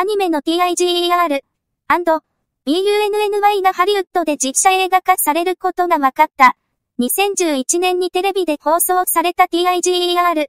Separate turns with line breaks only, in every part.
アニメの TIGER、BUNNY がハリウッドで実写映画化されることが分かった。2011年にテレビで放送された TIGER、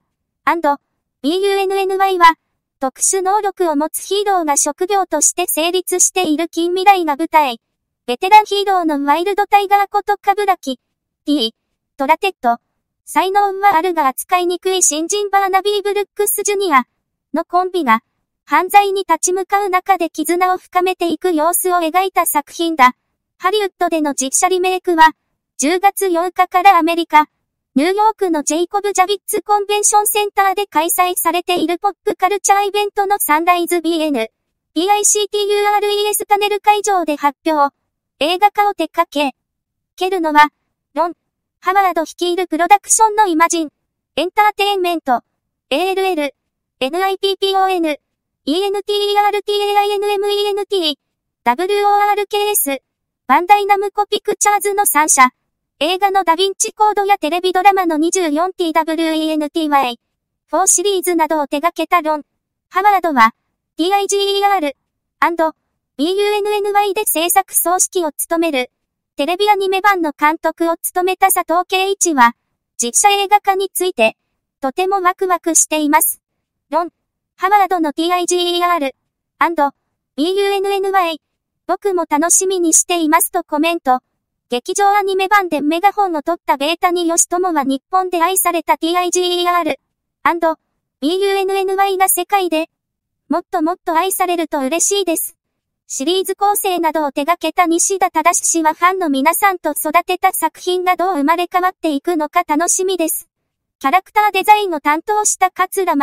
BUNNY は、特殊能力を持つヒーローが職業として成立している近未来が舞台。ベテランヒーローのワイルドタイガーことカブラキ、T、トラテッド。才能はあるが扱いにくい新人バーナビー・ブルックス・ジュニアのコンビが、犯罪に立ち向かう中で絆を深めていく様子を描いた作品だ。ハリウッドでの実写リメイクは、10月8日からアメリカ、ニューヨークのジェイコブ・ジャビッツ・コンベンションセンターで開催されているポップカルチャーイベントのサンライズ BN、PICTURES パネル会場で発表。映画化を手掛け、蹴るのは、ロン、ハワード率いるプロダクションのイマジン、エンターテインメント、ALL、NIPPON、ENTERTAINMENT、WORKS、バンダイナムコピクチャーズの3社。映画のダヴィンチコードやテレビドラマの 24TWENTY、4シリーズなどを手掛けたロン、ハワードは、TIGER、BUNNY で制作総指揮を務める、テレビアニメ版の監督を務めた佐藤圭一は、実写映画化について、とてもワクワクしています。ロン、ハワードの TIGER、BUNNY、僕も楽しみにしていますとコメント。劇場アニメ版でメガホンを取ったベータに吉友は日本で愛された TIGER、BUNNY が世界で、もっともっと愛されると嬉しいです。シリーズ構成などを手掛けた西田忠氏はファンの皆さんと育てた作品がどう生まれ変わっていくのか楽しみです。キャラクターデザインを担当した桂